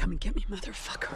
Come and get me, motherfucker.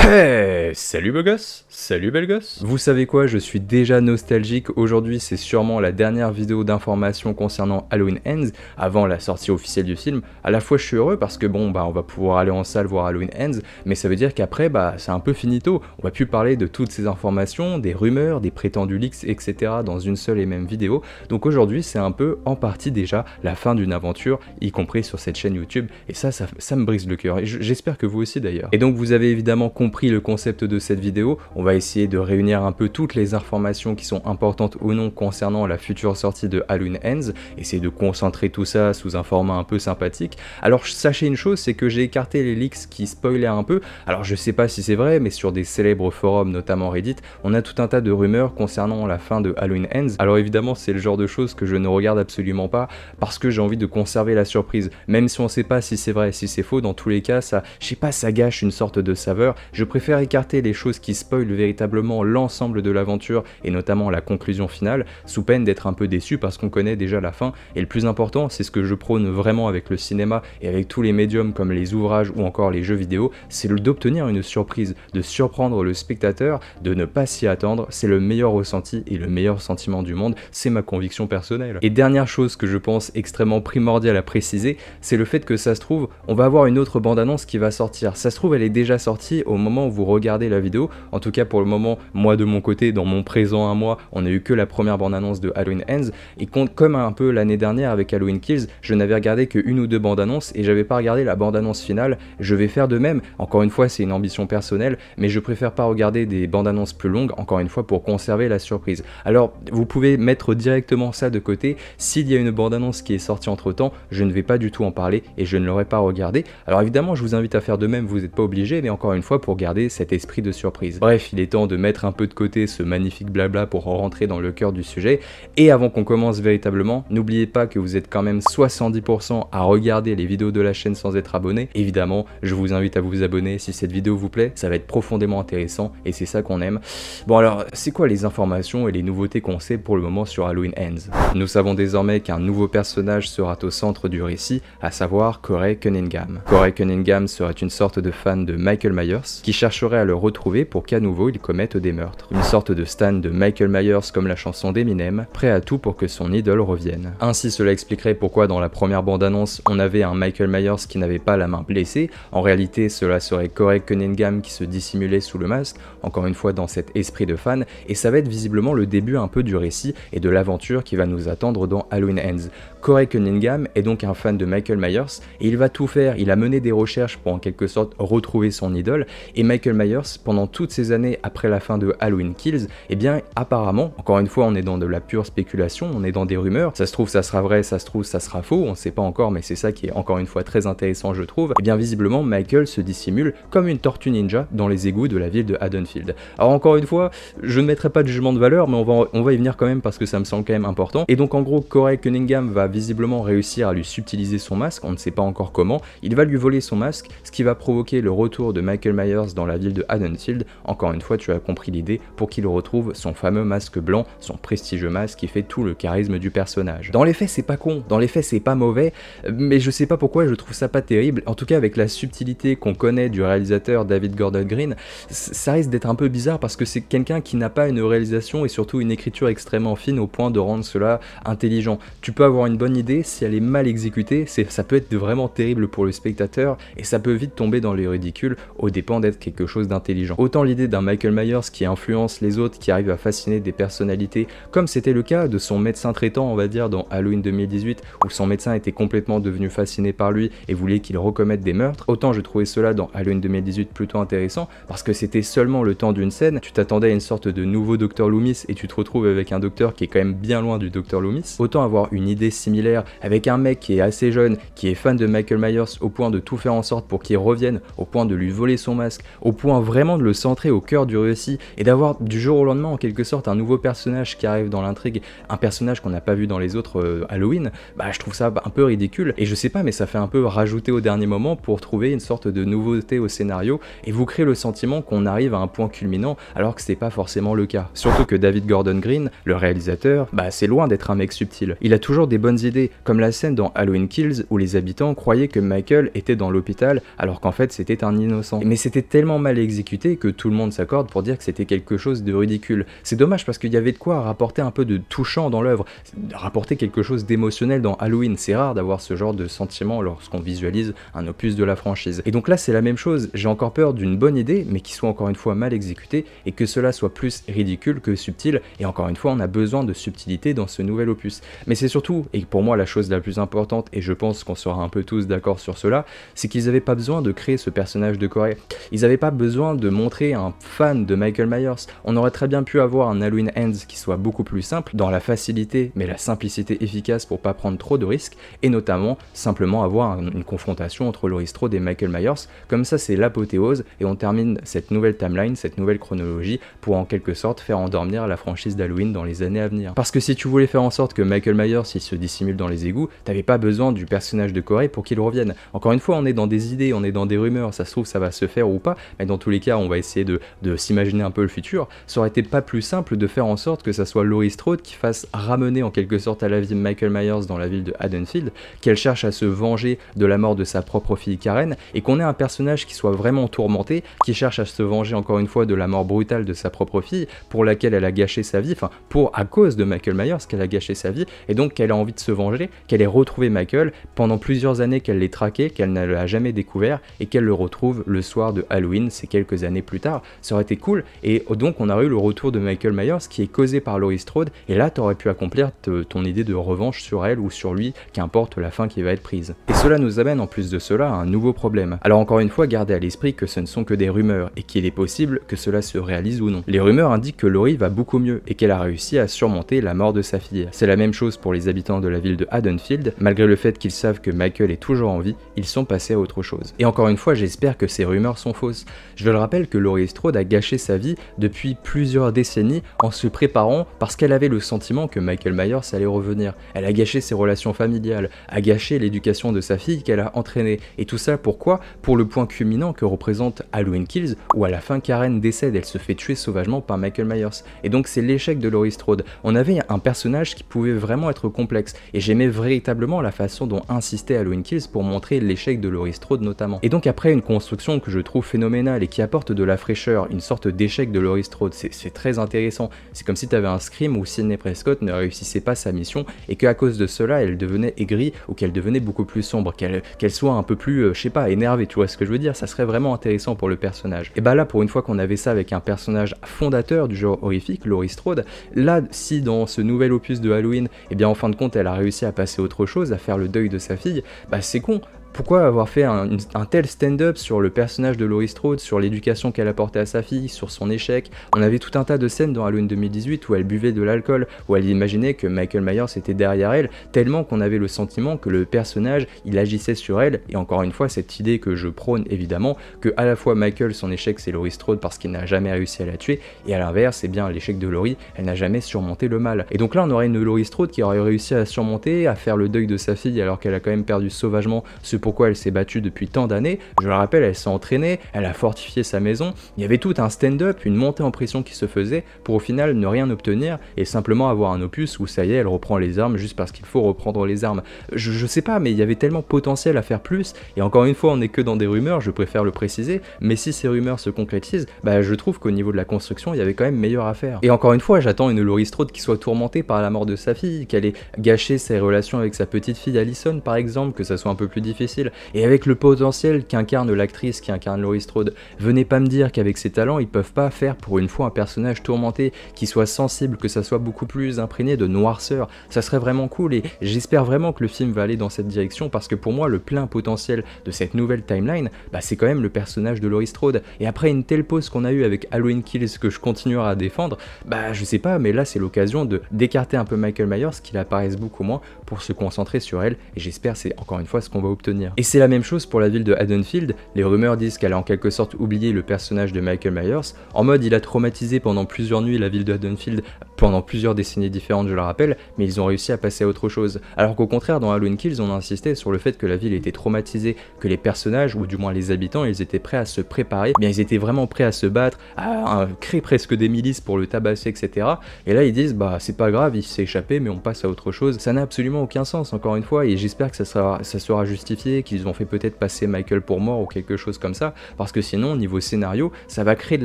Hey! Eh, salut beau salut belle gosse. Vous savez quoi, je suis déjà nostalgique. Aujourd'hui, c'est sûrement la dernière vidéo d'information concernant Halloween Ends avant la sortie officielle du film. À la fois, je suis heureux parce que bon, bah on va pouvoir aller en salle voir Halloween Ends, mais ça veut dire qu'après, bah c'est un peu finito. On va plus parler de toutes ces informations, des rumeurs, des prétendus leaks, etc. dans une seule et même vidéo. Donc aujourd'hui, c'est un peu en partie déjà la fin d'une aventure, y compris sur cette chaîne YouTube. Et ça, ça, me brise le cœur. Et j'espère que vous aussi d'ailleurs. Et donc, vous avez évidemment compris le concept de cette vidéo. On va essayer de réunir un peu toutes les informations qui sont importantes ou non concernant la future sortie de Halloween Ends, essayer de concentrer tout ça sous un format un peu sympathique. Alors sachez une chose, c'est que j'ai écarté les leaks qui spoilaient un peu, alors je sais pas si c'est vrai, mais sur des célèbres forums, notamment Reddit, on a tout un tas de rumeurs concernant la fin de Halloween Ends. Alors évidemment, c'est le genre de choses que je ne regarde absolument pas, parce que j'ai envie de conserver la surprise, même si on sait pas si c'est vrai, si c'est faux, dans tous les cas, ça, je sais pas, ça gâche une sorte de saveur, je préfère écarter les choses qui spoilent véritablement l'ensemble de l'aventure et notamment la conclusion finale, sous peine d'être un peu déçu parce qu'on connaît déjà la fin. Et le plus important, c'est ce que je prône vraiment avec le cinéma et avec tous les médiums comme les ouvrages ou encore les jeux vidéo, c'est d'obtenir une surprise, de surprendre le spectateur, de ne pas s'y attendre. C'est le meilleur ressenti et le meilleur sentiment du monde, c'est ma conviction personnelle. Et dernière chose que je pense extrêmement primordiale à préciser, c'est le fait que ça se trouve, on va avoir une autre bande-annonce qui va sortir. Ça se trouve, elle est déjà sortie au moment où vous regardez la vidéo. En tout cas, pour le moment, moi de mon côté, dans mon présent à moi, on n'a eu que la première bande-annonce de Halloween Ends. Et comme un peu l'année dernière avec Halloween Kills, je n'avais regardé qu'une ou deux bandes-annonces et j'avais pas regardé la bande-annonce finale. Je vais faire de même. Encore une fois, c'est une ambition personnelle, mais je préfère pas regarder des bandes-annonces plus longues, encore une fois, pour conserver la surprise. Alors, vous pouvez mettre directement ça de côté. S'il y a une bande-annonce qui est sortie entre-temps, je ne vais pas du tout en parler et je ne l'aurai pas regardé. Alors évidemment, je vous invite à faire de même, vous n'êtes pas obligé, mais encore une fois, pour garder cet esprit de surprise. Bref, il est temps de mettre un peu de côté ce magnifique blabla pour rentrer dans le cœur du sujet. Et avant qu'on commence véritablement, n'oubliez pas que vous êtes quand même 70% à regarder les vidéos de la chaîne sans être abonné. Évidemment, je vous invite à vous abonner si cette vidéo vous plaît, ça va être profondément intéressant et c'est ça qu'on aime. Bon alors, c'est quoi les informations et les nouveautés qu'on sait pour le moment sur Halloween Ends Nous savons désormais qu'un nouveau personnage sera au centre du récit, à savoir Corey Cunningham. Corey Cunningham serait une sorte de fan de Michael Myers qui chercherait à le retrouver pour qu'à nouveau il commette des meurtres. Une sorte de Stan de Michael Myers comme la chanson d'Eminem, prêt à tout pour que son idole revienne. Ainsi cela expliquerait pourquoi dans la première bande-annonce on avait un Michael Myers qui n'avait pas la main blessée, en réalité cela serait correct Cunningham qui se dissimulait sous le masque, encore une fois dans cet esprit de fan, et ça va être visiblement le début un peu du récit et de l'aventure qui va nous attendre dans Halloween Ends. Corey Cunningham est donc un fan de Michael Myers et il va tout faire, il a mené des recherches pour en quelque sorte retrouver son idole et Michael Myers pendant toutes ces années après la fin de Halloween Kills, eh bien apparemment, encore une fois on est dans de la pure spéculation, on est dans des rumeurs, ça se trouve ça sera vrai, ça se trouve ça sera faux, on sait pas encore mais c'est ça qui est encore une fois très intéressant je trouve, et eh bien visiblement Michael se dissimule comme une tortue ninja dans les égouts de la ville de Haddonfield. Alors encore une fois, je ne mettrai pas de jugement de valeur mais on va, on va y venir quand même parce que ça me semble quand même important et donc en gros Corey Cunningham va visiblement réussir à lui subtiliser son masque, on ne sait pas encore comment, il va lui voler son masque, ce qui va provoquer le retour de Michael Myers dans la ville de Haddonfield, encore une fois tu as compris l'idée, pour qu'il retrouve son fameux masque blanc, son prestigieux masque qui fait tout le charisme du personnage. Dans les faits c'est pas con, dans les faits c'est pas mauvais, mais je sais pas pourquoi je trouve ça pas terrible, en tout cas avec la subtilité qu'on connaît du réalisateur David Gordon Green, ça risque d'être un peu bizarre parce que c'est quelqu'un qui n'a pas une réalisation et surtout une écriture extrêmement fine au point de rendre cela intelligent. Tu peux avoir une bonne idée, si elle est mal exécutée, c'est, ça peut être vraiment terrible pour le spectateur et ça peut vite tomber dans les ridicules au dépend d'être quelque chose d'intelligent. Autant l'idée d'un Michael Myers qui influence les autres, qui arrive à fasciner des personnalités, comme c'était le cas de son médecin traitant, on va dire, dans Halloween 2018, où son médecin était complètement devenu fasciné par lui et voulait qu'il recommette des meurtres, autant je trouvais cela dans Halloween 2018 plutôt intéressant parce que c'était seulement le temps d'une scène, tu t'attendais à une sorte de nouveau Docteur Loomis et tu te retrouves avec un docteur qui est quand même bien loin du Docteur Loomis. Autant avoir une idée si similaire, avec un mec qui est assez jeune, qui est fan de Michael Myers au point de tout faire en sorte pour qu'il revienne, au point de lui voler son masque, au point vraiment de le centrer au cœur du récit et d'avoir du jour au lendemain en quelque sorte un nouveau personnage qui arrive dans l'intrigue, un personnage qu'on n'a pas vu dans les autres euh, Halloween, bah je trouve ça un peu ridicule et je sais pas mais ça fait un peu rajouter au dernier moment pour trouver une sorte de nouveauté au scénario et vous créer le sentiment qu'on arrive à un point culminant alors que c'est pas forcément le cas. Surtout que David Gordon Green, le réalisateur, bah c'est loin d'être un mec subtil. Il a toujours des bonnes idées, comme la scène dans Halloween Kills où les habitants croyaient que Michael était dans l'hôpital alors qu'en fait c'était un innocent. Mais c'était tellement mal exécuté que tout le monde s'accorde pour dire que c'était quelque chose de ridicule. C'est dommage parce qu'il y avait de quoi rapporter un peu de touchant dans l'œuvre, rapporter quelque chose d'émotionnel dans Halloween. C'est rare d'avoir ce genre de sentiment lorsqu'on visualise un opus de la franchise. Et donc là c'est la même chose, j'ai encore peur d'une bonne idée mais qui soit encore une fois mal exécutée et que cela soit plus ridicule que subtil et encore une fois on a besoin de subtilité dans ce nouvel opus. Mais c'est surtout, pour moi la chose la plus importante, et je pense qu'on sera un peu tous d'accord sur cela, c'est qu'ils n'avaient pas besoin de créer ce personnage de Corée. Ils n'avaient pas besoin de montrer un fan de Michael Myers. On aurait très bien pu avoir un Halloween Ends qui soit beaucoup plus simple, dans la facilité, mais la simplicité efficace pour pas prendre trop de risques, et notamment simplement avoir une confrontation entre Laurie Strode et Michael Myers. Comme ça, c'est l'apothéose, et on termine cette nouvelle timeline, cette nouvelle chronologie, pour en quelque sorte faire endormir la franchise d'Halloween dans les années à venir. Parce que si tu voulais faire en sorte que Michael Myers il se dissipe dans les égouts, t'avais pas besoin du personnage de Corée pour qu'il revienne. Encore une fois, on est dans des idées, on est dans des rumeurs, ça se trouve ça va se faire ou pas, mais dans tous les cas, on va essayer de, de s'imaginer un peu le futur. Ça aurait été pas plus simple de faire en sorte que ça soit Laurie Strode qui fasse ramener en quelque sorte à la vie Michael Myers dans la ville de Haddonfield, qu'elle cherche à se venger de la mort de sa propre fille Karen, et qu'on ait un personnage qui soit vraiment tourmenté, qui cherche à se venger encore une fois de la mort brutale de sa propre fille, pour laquelle elle a gâché sa vie, enfin pour à cause de Michael Myers qu'elle a gâché sa vie, et donc qu'elle a envie de se venger, qu'elle ait retrouvé Michael pendant plusieurs années qu'elle l'ait traqué, qu'elle ne l'a jamais découvert et qu'elle le retrouve le soir de Halloween, ces quelques années plus tard. Ça aurait été cool et donc on aurait eu le retour de Michael Myers qui est causé par Laurie Strode et là tu aurais pu accomplir ton idée de revanche sur elle ou sur lui, qu'importe la fin qui va être prise. Et cela nous amène en plus de cela à un nouveau problème. Alors encore une fois, gardez à l'esprit que ce ne sont que des rumeurs et qu'il est possible que cela se réalise ou non. Les rumeurs indiquent que Laurie va beaucoup mieux et qu'elle a réussi à surmonter la mort de sa fille. C'est la même chose pour les habitants de la ville de Haddonfield, malgré le fait qu'ils savent que Michael est toujours en vie, ils sont passés à autre chose. Et encore une fois, j'espère que ces rumeurs sont fausses. Je le rappelle que Laurie Strode a gâché sa vie depuis plusieurs décennies en se préparant parce qu'elle avait le sentiment que Michael Myers allait revenir. Elle a gâché ses relations familiales, a gâché l'éducation de sa fille qu'elle a entraînée. Et tout ça pourquoi Pour le point culminant que représente Halloween Kills où à la fin Karen décède, elle se fait tuer sauvagement par Michael Myers. Et donc c'est l'échec de Laurie Strode. On avait un personnage qui pouvait vraiment être complexe, et j'aimais véritablement la façon dont insistait Halloween Kills pour montrer l'échec de Laurie Strode notamment. Et donc après une construction que je trouve phénoménale et qui apporte de la fraîcheur, une sorte d'échec de Laurie Strode, c'est très intéressant. C'est comme si tu avais un scream où Sidney Prescott ne réussissait pas sa mission et qu'à cause de cela, elle devenait aigrie ou qu'elle devenait beaucoup plus sombre, qu'elle qu'elle soit un peu plus, euh, je sais pas, énervée, tu vois ce que je veux dire Ça serait vraiment intéressant pour le personnage. Et bah là, pour une fois qu'on avait ça avec un personnage fondateur du genre horrifique, Laurie Strode, là, si dans ce nouvel opus de Halloween, et eh bien en fin de compte, elle a réussi à passer autre chose, à faire le deuil de sa fille, bah c'est con pourquoi avoir fait un, tel stand-up sur le personnage de Laurie Strode, sur l'éducation qu'elle apportait à sa fille, sur son échec On avait tout un tas de scènes dans Halloween 2018 où elle buvait de l'alcool, où elle imaginait que Michael Myers était derrière elle, tellement qu'on avait le sentiment que le personnage, il agissait sur elle, et encore une fois, cette idée que je prône évidemment, que à la fois Michael, son échec, c'est Laurie Strode parce qu'il n'a jamais réussi à la tuer, et à l'inverse, c'est eh bien l'échec de Laurie, elle n'a jamais surmonté le mal. Et donc là, on aurait une Laurie Strode qui aurait réussi à surmonter, à faire le deuil de sa fille alors qu'elle a quand même perdu sauvagement ce pourquoi elle s'est battue depuis tant d'années. Je le rappelle, elle s'est entraînée, elle a fortifié sa maison. Il y avait tout un stand-up, une montée en pression qui se faisait pour au final ne rien obtenir et simplement avoir un opus où ça y est, elle reprend les armes juste parce qu'il faut reprendre les armes. Je, sais pas, mais il y avait tellement potentiel à faire plus. Et encore une fois, on n'est que dans des rumeurs, je préfère le préciser. Mais si ces rumeurs se concrétisent, bah je trouve qu'au niveau de la construction, il y avait quand même meilleur à faire. Et encore une fois, j'attends une Laurie Strode qui soit tourmentée par la mort de sa fille, qu'elle ait gâché ses relations avec sa petite fille Allison par exemple, que ça soit un peu plus difficile et avec le potentiel qu'incarne l'actrice qui incarne Laurie Strode, venez pas me dire qu'avec ses talents, ils peuvent pas faire pour une fois un personnage tourmenté qui soit sensible, que ça soit beaucoup plus imprégné de noirceur. Ça serait vraiment cool et j'espère vraiment que le film va aller dans cette direction parce que pour moi, le plein potentiel de cette nouvelle timeline, bah, c'est quand même le personnage de Laurie Strode. Et après une telle pause qu'on a eue avec Halloween Kills que je continuerai à défendre, bah je sais pas, mais là c'est l'occasion de d'écarter un peu Michael Myers, qu'il apparaisse beaucoup moins pour se concentrer sur elle. Et j'espère c'est encore une fois ce qu'on va obtenir. Et c'est la même chose pour la ville de Haddonfield, les rumeurs disent qu'elle a en quelque sorte oublié le personnage de Michael Myers, en mode il a traumatisé pendant plusieurs nuits la ville de Haddonfield pendant plusieurs décennies différentes, je le rappelle, mais ils ont réussi à passer à autre chose. Alors qu'au contraire, dans Halloween Kills, on insistait sur le fait que la ville était traumatisée, que les personnages, ou du moins les habitants, ils étaient prêts à se préparer, eh bien ils étaient vraiment prêts à se battre, à, créer presque des milices pour le tabasser, etc. Et là, ils disent, bah c'est pas grave, il s'est échappé, mais on passe à autre chose. Ça n'a absolument aucun sens, encore une fois, et j'espère que ça sera, ça sera justifié, qu'ils ont fait peut-être passer Michael pour mort ou quelque chose comme ça, parce que sinon, niveau scénario, ça va créer de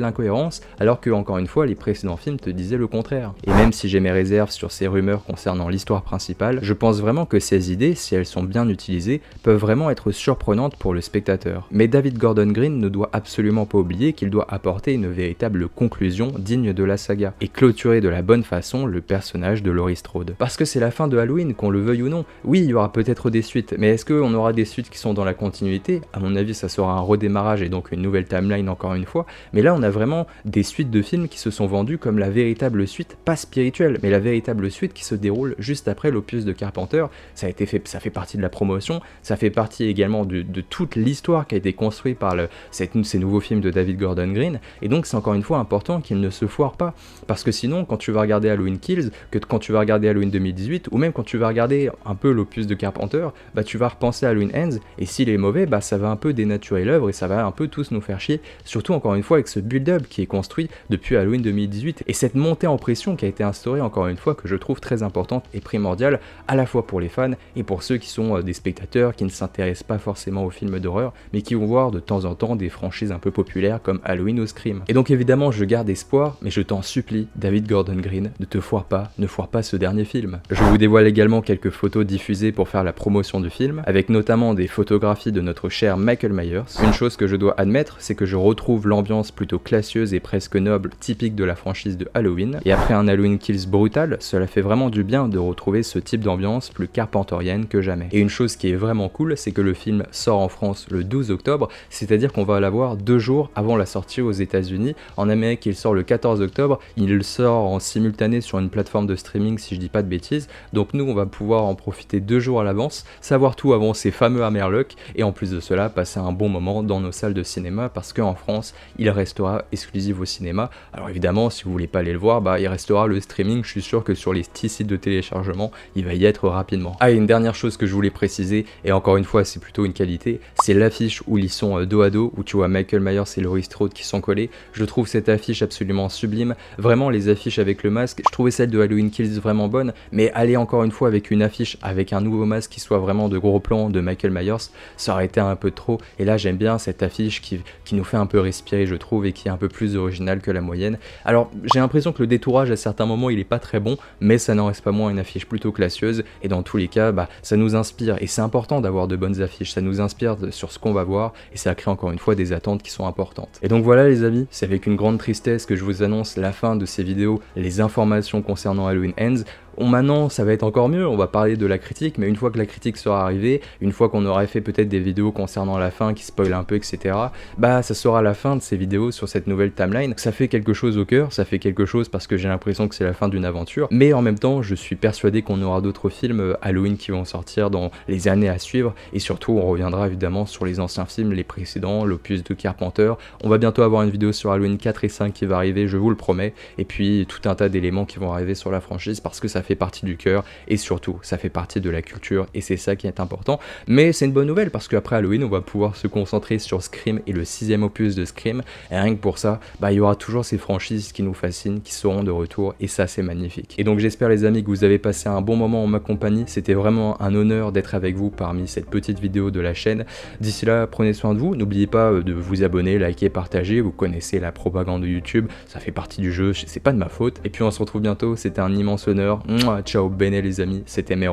l'incohérence, alors que, encore une fois, les précédents films te disaient le contraire et même si j'ai mes réserves sur ces rumeurs concernant l'histoire principale, je pense vraiment que ces idées, si elles sont bien utilisées, peuvent vraiment être surprenantes pour le spectateur. Mais David Gordon Green ne doit absolument pas oublier qu'il doit apporter une véritable conclusion digne de la saga, et clôturer de la bonne façon le personnage de Laurie Strode. Parce que c'est la fin de Halloween, qu'on le veuille ou non. Oui, il y aura peut-être des suites, mais est-ce qu'on aura des suites qui sont dans la continuité A mon avis, ça sera un redémarrage et donc une nouvelle timeline encore une fois, mais là on a vraiment des suites de films qui se sont vendues comme la véritable suite, pas spirituel, mais la véritable suite qui se déroule juste après l'opus de Carpenter. Ça a été fait, ça fait partie de la promotion, ça fait partie également de, toute l'histoire qui a été construite par le, cette, ces nouveaux films de David Gordon Green. Et donc c'est encore une fois important qu'il ne se foire pas, parce que sinon quand tu vas regarder Halloween Kills, que quand tu vas regarder Halloween 2018, ou même quand tu vas regarder un peu l'opus de Carpenter, bah tu vas repenser à Halloween Ends. Et s'il est mauvais, bah ça va un peu dénaturer l'œuvre et ça va un peu tous nous faire chier. Surtout encore une fois avec ce build-up qui est construit depuis Halloween 2018 et cette montée en pression qui a été instaurée encore une fois que je trouve très importante et primordiale à la fois pour les fans et pour ceux qui sont euh, des spectateurs qui ne s'intéressent pas forcément aux films d'horreur mais qui vont voir de temps en temps des franchises un peu populaires comme Halloween ou Scream. Et donc évidemment je garde espoir mais je t'en supplie David Gordon Green ne te foire pas, ne foire pas ce dernier film. Je vous dévoile également quelques photos diffusées pour faire la promotion du film avec notamment des photographies de notre cher Michael Myers. Une chose que je dois admettre c'est que je retrouve l'ambiance plutôt classieuse et presque noble typique de la franchise de Halloween et après un Halloween Kills brutal, cela fait vraiment du bien de retrouver ce type d'ambiance plus carpentorienne que jamais. Et une chose qui est vraiment cool, c'est que le film sort en France le 12 octobre, c'est-à-dire qu'on va l'avoir deux jours avant la sortie aux États-Unis. En Amérique, il sort le 14 octobre, il sort en simultané sur une plateforme de streaming si je dis pas de bêtises, donc nous on va pouvoir en profiter deux jours à l'avance, savoir tout avant ces fameux Amerloc, et en plus de cela, passer un bon moment dans nos salles de cinéma parce qu'en France, il restera exclusif au cinéma. Alors évidemment, si vous voulez pas aller le voir, bah il restera le streaming, je suis sûr que sur les petits sites de téléchargement, il va y être rapidement. Ah, une dernière chose que je voulais préciser, et encore une fois, c'est plutôt une qualité, c'est l'affiche où ils sont euh, dos à dos, où tu vois Michael Myers et Laurie Strode qui sont collés. Je trouve cette affiche absolument sublime. Vraiment, les affiches avec le masque, je trouvais celle de Halloween Kills vraiment bonne, mais aller encore une fois avec une affiche avec un nouveau masque qui soit vraiment de gros plans de Michael Myers, ça aurait été un peu trop. Et là, j'aime bien cette affiche qui, nous fait un peu respirer, je trouve, et qui est un peu plus original que la moyenne. Alors, j'ai l'impression que le détourage assez certains moments il est pas très bon, mais ça n'en reste pas moins une affiche plutôt classieuse, et dans tous les cas, bah, ça nous inspire, et c'est important d'avoir de bonnes affiches, ça nous inspire sur ce qu'on va voir, et ça crée encore une fois des attentes qui sont importantes. Et donc voilà les amis, c'est avec une grande tristesse que je vous annonce la fin de ces vidéos, les informations concernant Halloween Ends, on, maintenant, ça va être encore mieux, on va parler de la critique, mais une fois que la critique sera arrivée, une fois qu'on aura fait peut-être des vidéos concernant la fin qui spoil un peu, etc., bah ça sera la fin de ces vidéos sur cette nouvelle timeline. Ça fait quelque chose au cœur, ça fait quelque chose parce que j'ai l'impression que c'est la fin d'une aventure, mais en même temps, je suis persuadé qu'on aura d'autres films euh, Halloween qui vont sortir dans les années à suivre, et surtout, on reviendra évidemment sur les anciens films, les précédents, l'opus de Carpenter. On va bientôt avoir une vidéo sur Halloween 4 et 5 qui va arriver, je vous le promets, et puis tout un tas d'éléments qui vont arriver sur la franchise parce que ça fait partie du cœur et surtout ça fait partie de la culture et c'est ça qui est important. Mais c'est une bonne nouvelle parce qu'après Halloween on va pouvoir se concentrer sur Scream et le sixième opus de Scream et rien que pour ça, bah, il y aura toujours ces franchises qui nous fascinent, qui seront de retour et ça c'est magnifique. Et donc j'espère les amis que vous avez passé un bon moment en ma compagnie, c'était vraiment un honneur d'être avec vous parmi cette petite vidéo de la chaîne. D'ici là, prenez soin de vous, n'oubliez pas euh, de vous abonner, liker, partager, vous connaissez la propagande de YouTube, ça fait partie du jeu, c'est pas de ma faute. Et puis on se retrouve bientôt, c'était un immense honneur ciao, bene les amis, c'était mes